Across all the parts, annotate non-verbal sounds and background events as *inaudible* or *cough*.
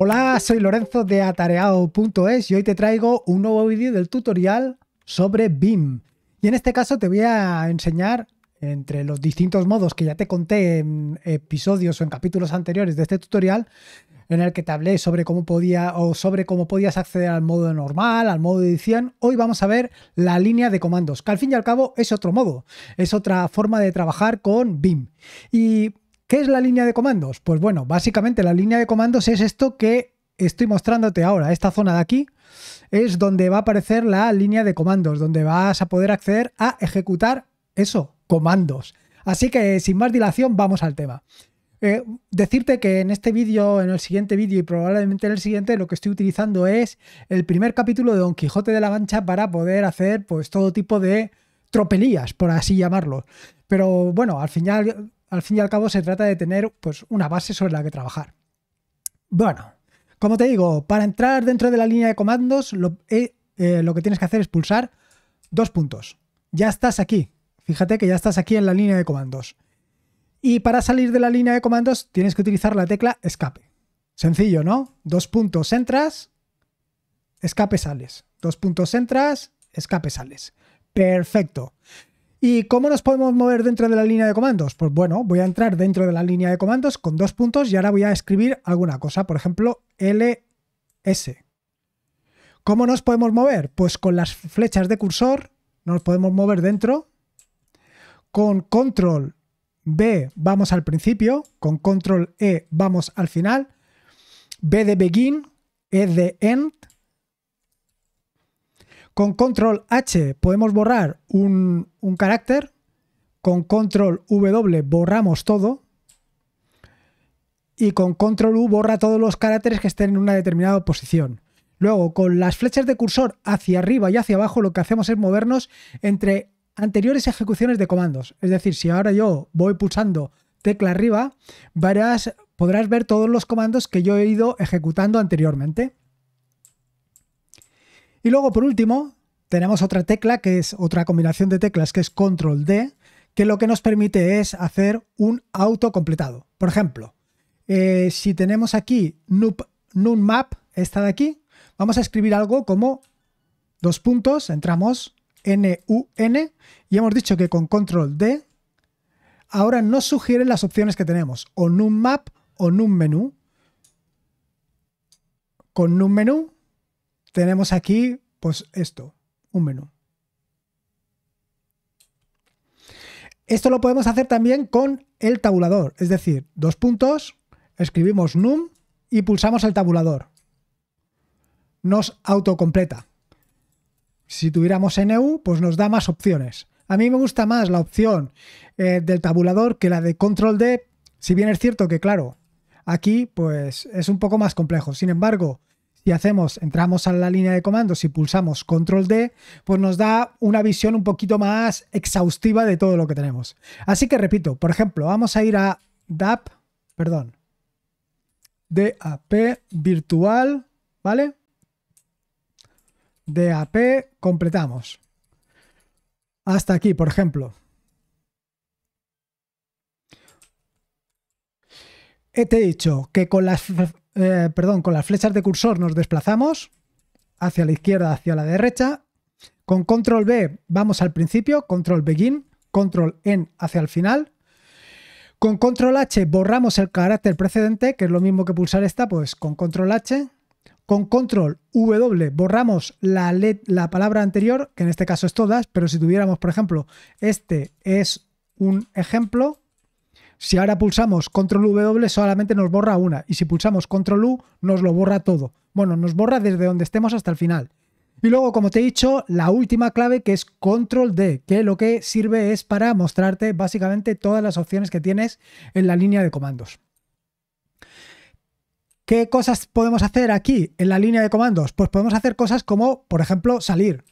Hola, soy Lorenzo de atareado.es y hoy te traigo un nuevo vídeo del tutorial sobre BIM. Y en este caso te voy a enseñar entre los distintos modos que ya te conté en episodios o en capítulos anteriores de este tutorial, en el que te hablé sobre cómo podía o sobre cómo podías acceder al modo normal, al modo de edición. Hoy vamos a ver la línea de comandos, que al fin y al cabo es otro modo, es otra forma de trabajar con BIM. Y ¿Qué es la línea de comandos? Pues bueno, básicamente la línea de comandos es esto que estoy mostrándote ahora. Esta zona de aquí es donde va a aparecer la línea de comandos, donde vas a poder acceder a ejecutar eso, comandos. Así que sin más dilación, vamos al tema. Eh, decirte que en este vídeo, en el siguiente vídeo y probablemente en el siguiente, lo que estoy utilizando es el primer capítulo de Don Quijote de la Mancha para poder hacer pues todo tipo de tropelías, por así llamarlo. Pero bueno, al final al fin y al cabo se trata de tener pues, una base sobre la que trabajar. Bueno, como te digo, para entrar dentro de la línea de comandos, lo, eh, eh, lo que tienes que hacer es pulsar dos puntos. Ya estás aquí. Fíjate que ya estás aquí en la línea de comandos. Y para salir de la línea de comandos tienes que utilizar la tecla escape. Sencillo, ¿no? Dos puntos entras, escape sales. Dos puntos entras, escape sales. Perfecto. ¿Y cómo nos podemos mover dentro de la línea de comandos? Pues bueno, voy a entrar dentro de la línea de comandos con dos puntos y ahora voy a escribir alguna cosa, por ejemplo, ls. ¿Cómo nos podemos mover? Pues con las flechas de cursor nos podemos mover dentro. Con control B vamos al principio, con control E vamos al final. B de begin, E de end, con control H podemos borrar un, carácter. Con control W borramos todo. Y con control U borra todos los caracteres que estén en una determinada posición. Luego, con las flechas de cursor hacia arriba y hacia abajo, lo que hacemos es movernos entre anteriores ejecuciones de comandos. Es decir, si ahora yo voy pulsando tecla arriba, verás, podrás ver todos los comandos que yo he ido ejecutando anteriormente. Y luego, por último, tenemos otra tecla que es otra combinación de teclas que es control D, que lo que nos permite es hacer un auto completado. Por ejemplo, eh, si tenemos aquí map esta de aquí, vamos a escribir algo como dos puntos, entramos n u n y hemos dicho que con control D ahora nos sugieren las opciones que tenemos, o map o menú Con menú tenemos aquí pues esto, menú. Esto lo podemos hacer también con el tabulador, es decir, dos puntos, escribimos num y pulsamos el tabulador. Nos autocompleta. Si tuviéramos NU, pues nos da más opciones. A mí me gusta más la opción eh, del tabulador que la de control D, si bien es cierto que, claro, aquí pues es un poco más complejo. Sin embargo, si hacemos, entramos a la línea de comandos y pulsamos control D, pues nos da una visión un poquito más exhaustiva de todo lo que tenemos. Así que repito, por ejemplo, vamos a ir a DAP, perdón, DAP virtual, ¿vale? DAP completamos. Hasta aquí, por ejemplo. Eh, te he dicho que con las, eh, perdón, con las flechas de cursor nos desplazamos hacia la izquierda, hacia la derecha. Con control B vamos al principio, control begin, control n hacia el final. Con control H borramos el carácter precedente, que es lo mismo que pulsar esta, pues con control H. Con control W borramos la, la palabra anterior, que en este caso es todas, pero si tuviéramos, por ejemplo, este es un ejemplo, si ahora pulsamos control W solamente nos borra una y si pulsamos control U nos lo borra todo. Bueno, nos borra desde donde estemos hasta el final. Y luego, como te he dicho, la última clave que es control D, que lo que sirve es para mostrarte básicamente todas las opciones que tienes en la línea de comandos. ¿Qué cosas podemos hacer aquí en la línea de comandos? Pues podemos hacer cosas como, por ejemplo, salir.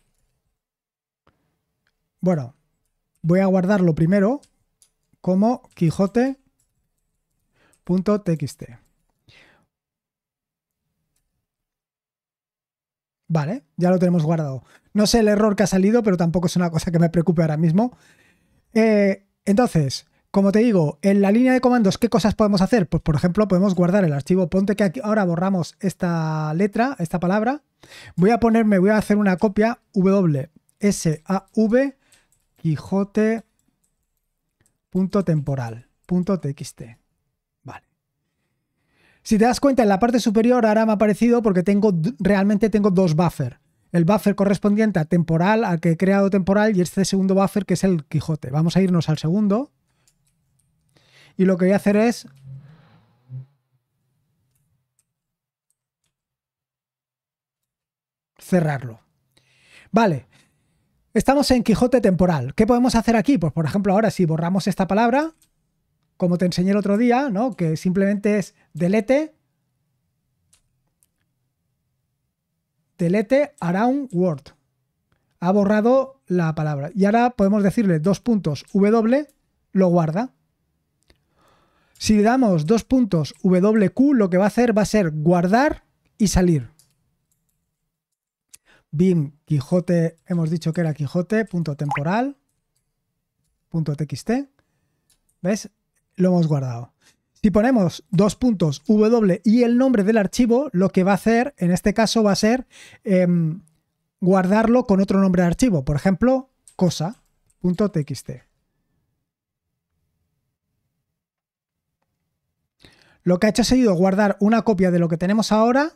Bueno, voy a guardarlo primero como quijote.txt. Vale, ya lo tenemos guardado. No sé el error que ha salido, pero tampoco es una cosa que me preocupe ahora mismo. Eh, entonces, como te digo, en la línea de comandos, ¿qué cosas podemos hacer? Pues, por ejemplo, podemos guardar el archivo. Ponte que aquí, ahora borramos esta letra, esta palabra. Voy a ponerme, voy a hacer una copia wsav Quijote punto temporal, txt. Vale. Si te das cuenta, en la parte superior ahora me ha aparecido porque tengo, realmente tengo dos buffer El buffer correspondiente a temporal, al que he creado temporal, y este segundo buffer que es el Quijote. Vamos a irnos al segundo. Y lo que voy a hacer es cerrarlo. Vale, Estamos en Quijote temporal. ¿Qué podemos hacer aquí? Pues, por ejemplo, ahora si borramos esta palabra, como te enseñé el otro día, ¿no? Que simplemente es delete. Delete around word. Ha borrado la palabra. Y ahora podemos decirle dos puntos W, lo guarda. Si le damos dos puntos WQ, lo que va a hacer va a ser guardar y salir. Bim Quijote, hemos dicho que era Quijote, punto temporal, punto txt. ¿Ves? Lo hemos guardado. Si ponemos dos puntos W y el nombre del archivo, lo que va a hacer en este caso va a ser em, guardarlo con otro nombre de archivo, por ejemplo, cosa.txt. Lo que ha hecho ha sido guardar una copia de lo que tenemos ahora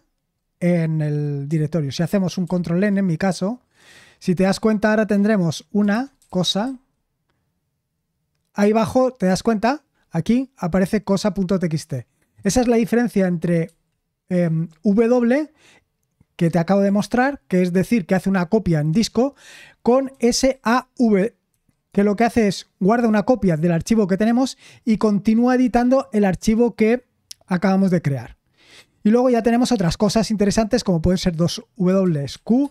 en el directorio. Si hacemos un control N, en mi caso, si te das cuenta, ahora tendremos una cosa. Ahí abajo, ¿te das cuenta? Aquí aparece cosa.txt. Esa es la diferencia entre em, W, que te acabo de mostrar, que es decir, que hace una copia en disco, con SAV, que lo que hace es guarda una copia del archivo que tenemos y continúa editando el archivo que acabamos de crear. Y luego ya tenemos otras cosas interesantes como pueden ser dos WQ,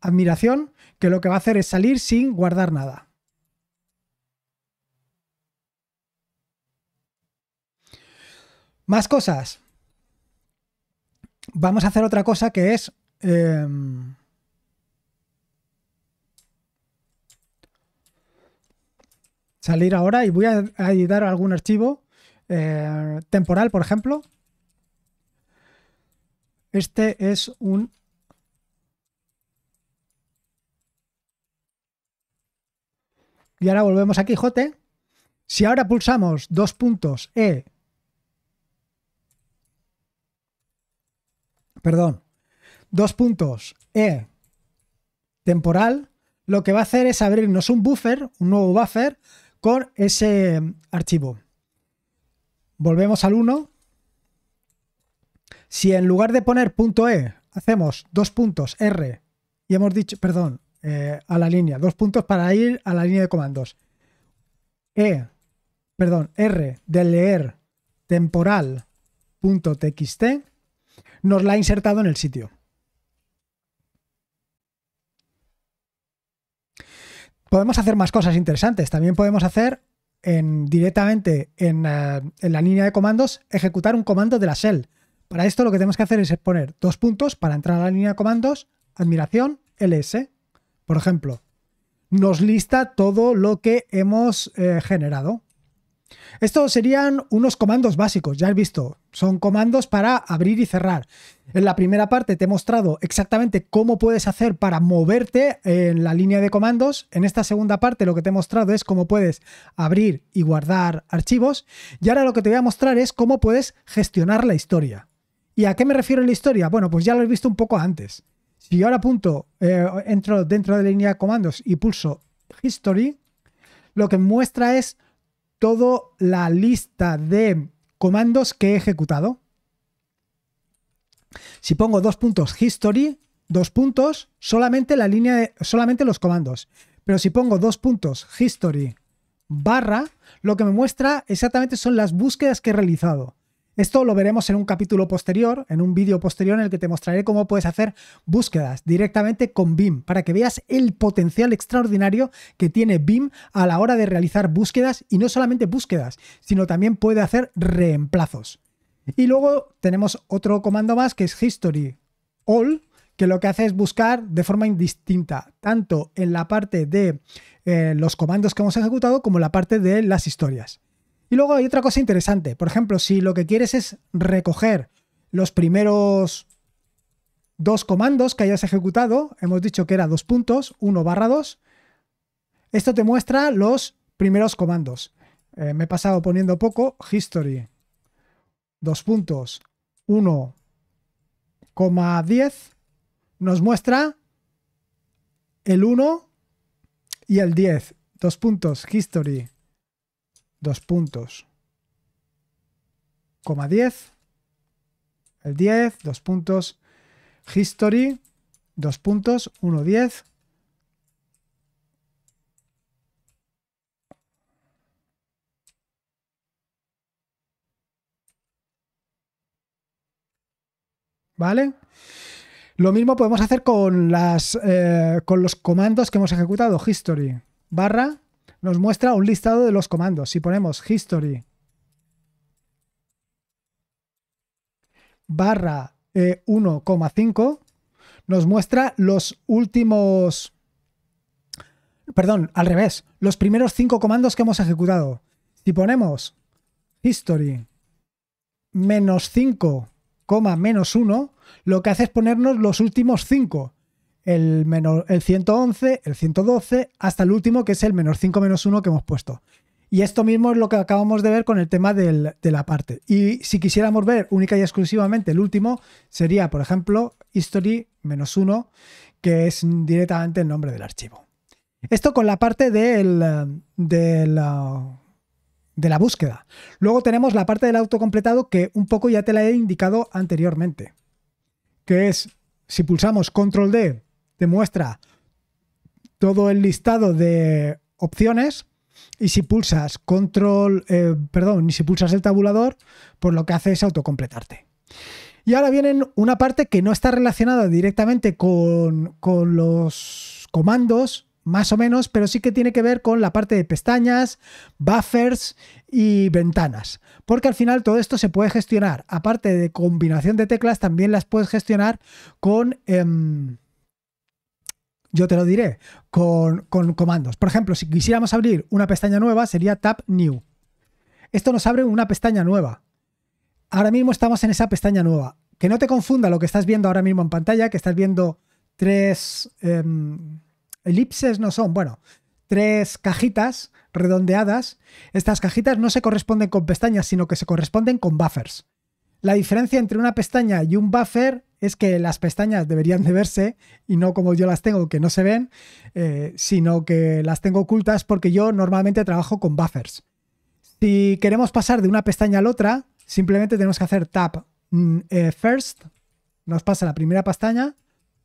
admiración, que lo que va a hacer es salir sin guardar nada. Más cosas. Vamos a hacer otra cosa que es... Em, salir ahora y voy a editar algún archivo eh, temporal, por ejemplo. Este es un... Y ahora volvemos a Quijote. Si ahora pulsamos dos puntos E, perdón, dos puntos E temporal, lo que va a hacer es abrirnos un buffer, un nuevo buffer, con ese archivo. Volvemos al 1 si en lugar de poner punto .e hacemos dos puntos R y hemos dicho, perdón, eh, a la línea, dos puntos para ir a la línea de comandos. E, perdón, R de leer .txt, nos la ha insertado en el sitio. Podemos hacer más cosas interesantes. También podemos hacer en, directamente en, eh, en la línea de comandos ejecutar un comando de la shell para esto lo que tenemos que hacer es poner dos puntos para entrar a la línea de comandos, admiración, ls. Por ejemplo, nos lista todo lo que hemos eh, generado. Estos serían unos comandos básicos, ya he visto, son comandos para abrir y cerrar. En la primera parte te he mostrado exactamente cómo puedes hacer para moverte en la línea de comandos. En esta segunda parte lo que te he mostrado es cómo puedes abrir y guardar archivos. Y ahora lo que te voy a mostrar es cómo puedes gestionar la historia. ¿Y a qué me refiero en la historia? Bueno, pues ya lo he visto un poco antes. Si yo ahora punto eh, entro dentro de la línea de comandos y pulso History, lo que muestra es toda la lista de comandos que he ejecutado. Si pongo dos puntos History, dos puntos, solamente la línea solamente los comandos. Pero si pongo dos puntos History barra, lo que me muestra exactamente son las búsquedas que he realizado. Esto lo veremos en un capítulo posterior, en un vídeo posterior en el que te mostraré cómo puedes hacer búsquedas directamente con BIM para que veas el potencial extraordinario que tiene BIM a la hora de realizar búsquedas y no solamente búsquedas, sino también puede hacer reemplazos. Y luego tenemos otro comando más que es History All, que lo que hace es buscar de forma indistinta, tanto en la parte de eh, los comandos que hemos ejecutado como en la parte de las historias. Y luego hay otra cosa interesante. Por ejemplo, si lo que quieres es recoger los primeros dos comandos que hayas ejecutado, hemos dicho que era dos puntos, uno barra dos, esto te muestra los primeros comandos. Eh, me he pasado poniendo poco, history, dos puntos, diez, nos muestra el 1 y el 10, dos puntos, history, dos puntos, coma diez, el diez, dos puntos, history, dos puntos, uno diez. ¿Vale? Lo mismo podemos hacer con, las, eh, con los comandos que hemos ejecutado. History barra nos muestra un listado de los comandos. Si ponemos history barra 1,5, eh, nos muestra los últimos... Perdón, al revés, los primeros cinco comandos que hemos ejecutado. Si ponemos history menos 5, menos 1, lo que hace es ponernos los últimos 5 el, menor, el 111, el 112, hasta el último que es el menos 5 menos 1 que hemos puesto. Y esto mismo es lo que acabamos de ver con el tema de la parte. Y si quisiéramos ver única y exclusivamente el último, sería, por ejemplo, history menos 1, que es directamente el nombre del archivo. Esto con la parte del, de la búsqueda. Luego tenemos la parte del autocompletado que un poco ya te la he indicado anteriormente, que es si pulsamos control D te muestra todo el listado de opciones y si pulsas control, eh, perdón, y si pulsas el tabulador, pues lo que hace es autocompletarte. Y ahora vienen una parte que no está relacionada directamente con, los comandos, más o menos, pero sí que tiene que ver con la parte de pestañas, buffers y ventanas. Porque al final todo esto se puede gestionar, aparte de combinación de teclas, también las puedes gestionar con... Em, yo te lo diré, con, comandos. Por ejemplo, si quisiéramos abrir una pestaña nueva, sería Tab New. Esto nos abre una pestaña nueva. Ahora mismo estamos en esa pestaña nueva. Que no te confunda lo que estás viendo ahora mismo en pantalla, que estás viendo tres em, elipses, no son, bueno, tres cajitas redondeadas. Estas cajitas no se corresponden con pestañas, sino que se corresponden con buffers. La diferencia entre una pestaña y un buffer es que las pestañas deberían de verse y no como yo las tengo que no se ven, eh, sino que las tengo ocultas porque yo normalmente trabajo con buffers. Si queremos pasar de una pestaña a la otra, simplemente tenemos que hacer tap mm, eh, first, nos pasa la primera pestaña,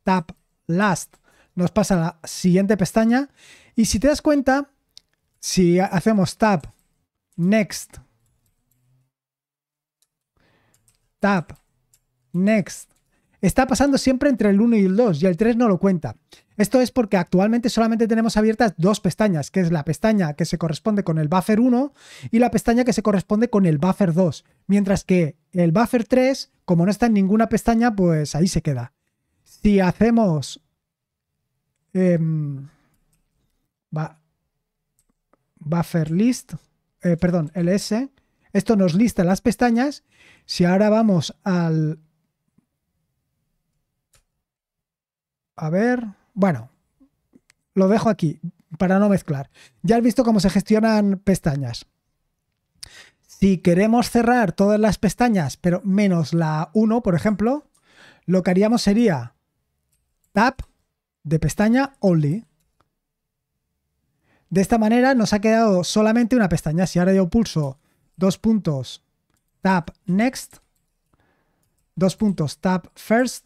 tap last, nos pasa la siguiente pestaña y si te das cuenta, si hacemos tap next Tab, Next. Está pasando siempre entre el 1 y el 2 y el 3 no lo cuenta. Esto es porque actualmente solamente tenemos abiertas dos pestañas, que es la pestaña que se corresponde con el buffer 1 y la pestaña que se corresponde con el buffer 2, mientras que el buffer 3, como no está en ninguna pestaña, pues ahí se queda. Si hacemos... Em, buffer list, eh, perdón, ls, esto nos lista las pestañas. Si ahora vamos al... A ver, bueno, lo dejo aquí para no mezclar. Ya has visto cómo se gestionan pestañas. Si queremos cerrar todas las pestañas, pero menos la 1, por ejemplo, lo que haríamos sería tab de pestaña only. De esta manera nos ha quedado solamente una pestaña. Si ahora yo pulso dos puntos, tap next, dos puntos, tap first.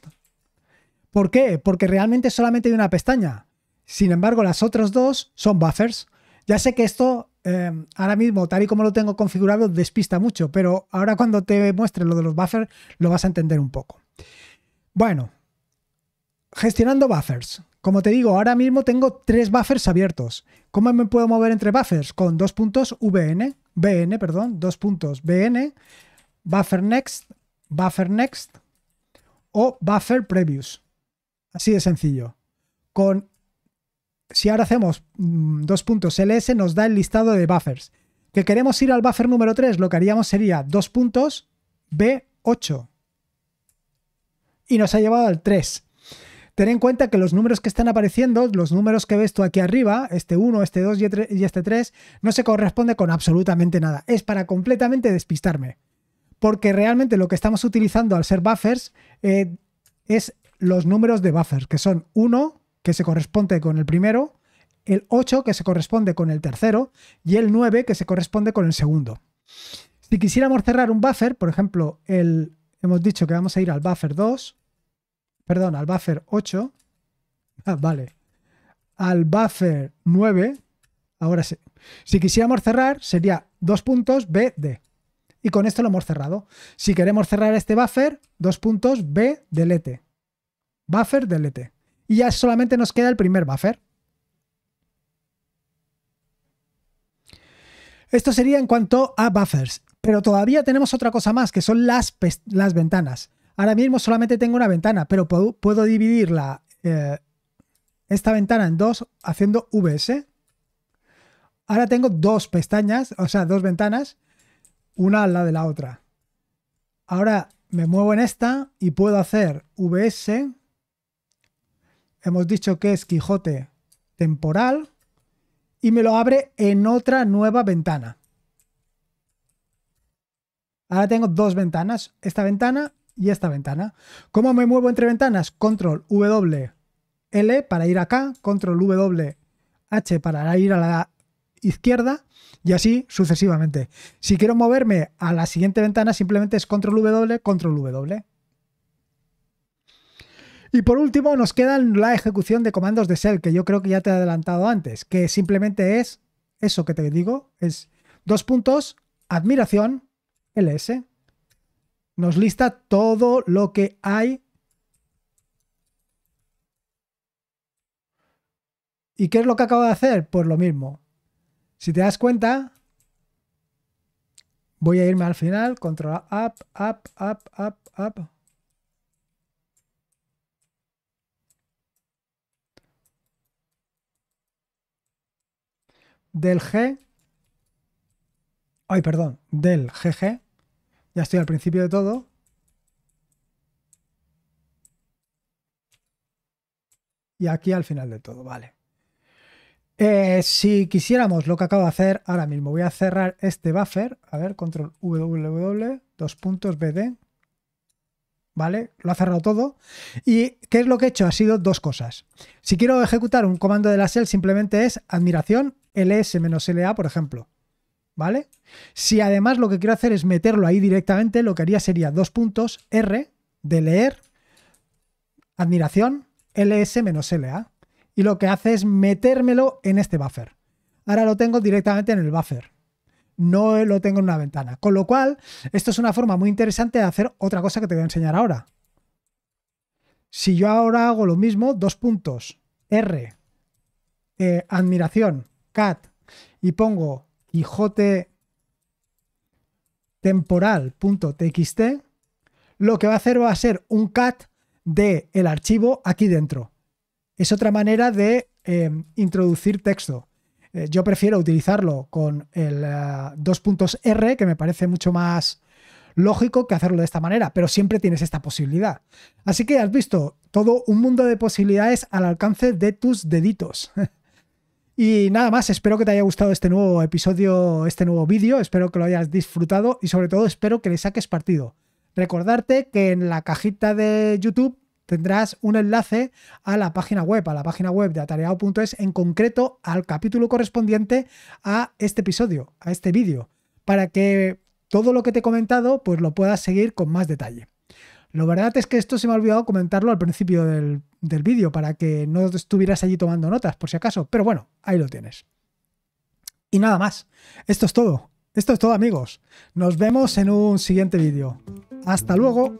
¿Por qué? Porque realmente solamente hay una pestaña. Sin embargo, las otras dos son buffers. Ya sé que esto eh, ahora mismo, tal y como lo tengo configurado, despista mucho, pero ahora cuando te muestre lo de los buffers, lo vas a entender un poco. Bueno, gestionando buffers. Como te digo, ahora mismo tengo tres buffers abiertos. ¿Cómo me puedo mover entre buffers? Con dos puntos VN, BN, perdón, dos puntos BN, buffer next, buffer next o buffer previous. Así de sencillo. Con si ahora hacemos mm, dos puntos ls nos da el listado de buffers. Que queremos ir al buffer número 3, lo que haríamos sería dos puntos B8. Y nos ha llevado al 3. Ten en cuenta que los números que están apareciendo, los números que ves tú aquí arriba, este 1, este 2 y este 3, este no se corresponde con absolutamente nada. Es para completamente despistarme. Porque realmente lo que estamos utilizando al ser buffers eh, es los números de buffer, que son 1, que se corresponde con el primero, el 8, que se corresponde con el tercero, y el 9, que se corresponde con el segundo. Si quisiéramos cerrar un buffer, por ejemplo, el, hemos dicho que vamos a ir al buffer 2, perdón, al buffer 8, *laughs* ah, vale, al buffer 9, ahora sí. Si quisiéramos cerrar, sería dos puntos B, Y con esto lo hemos cerrado. Si queremos cerrar este buffer, dos puntos B, delete. Buffer, delete. Y ya solamente nos queda el primer buffer. Esto sería en cuanto a buffers. Pero todavía tenemos otra cosa más, que son las, las ventanas. Ahora mismo solamente tengo una ventana, pero puedo, puedo dividir eh, esta ventana en dos haciendo VS. Ahora tengo dos pestañas, o sea, dos ventanas, una al lado de la otra. Ahora me muevo en esta y puedo hacer VS. Hemos dicho que es Quijote temporal y me lo abre en otra nueva ventana. Ahora tengo dos ventanas, esta ventana y esta ventana. ¿Cómo me muevo entre ventanas? Control W L para ir acá, Control W H para ir a la izquierda y así sucesivamente. Si quiero moverme a la siguiente ventana, simplemente es Control W, Control W. Y por último, nos queda la ejecución de comandos de shell, que yo creo que ya te he adelantado antes, que simplemente es eso que te digo, es dos puntos, admiración, ls. Nos lista todo lo que hay. ¿Y qué es lo que acabo de hacer? Pues lo mismo. Si te das cuenta, voy a irme al final, control up, up, up, up, up. Del G. Ay, perdón, del GG. Ya estoy al principio de todo. Y aquí al final de todo, vale. Eh, si quisiéramos lo que acabo de hacer ahora mismo, voy a cerrar este buffer. A ver, control www, dos puntos bd. ¿Vale? Lo ha cerrado todo. ¿Y qué es lo que he hecho? Ha sido dos cosas. Si quiero ejecutar un comando de la shell, simplemente es admiración ls-la, por ejemplo. ¿vale? Si además lo que quiero hacer es meterlo ahí directamente, lo que haría sería dos puntos, R de leer, admiración, ls-la. Y lo que hace es metérmelo en este buffer. Ahora lo tengo directamente en el buffer. No lo tengo en una ventana. Con lo cual, esto es una forma muy interesante de hacer otra cosa que te voy a enseñar ahora. Si yo ahora hago lo mismo, dos puntos, R, eh, admiración, cat, y pongo Quijote temporal.txt, lo que va a hacer va a ser un cat del el archivo aquí dentro. Es otra manera de em, introducir texto. Eh, yo prefiero utilizarlo con el 2.r eh, dos R, que me parece mucho más lógico que hacerlo de esta manera, pero siempre tienes esta posibilidad. Así que has visto todo un mundo de posibilidades al alcance de tus deditos. *laughs* Y nada más, espero que te haya gustado este nuevo episodio, este nuevo vídeo, espero que lo hayas disfrutado y sobre todo espero que le saques partido. Recordarte que en la cajita de YouTube tendrás un enlace a la página web, a la página web de atareado.es, en concreto al capítulo correspondiente a este episodio, a este vídeo, para que todo lo que te he comentado pues lo puedas seguir con más detalle. Lo verdad es que esto se me ha olvidado comentarlo al principio del, del vídeo para que no estuvieras allí tomando notas, por si acaso. Pero bueno, ahí lo tienes. Y nada más. Esto es todo. Esto es todo amigos. Nos vemos en un siguiente vídeo. Hasta luego.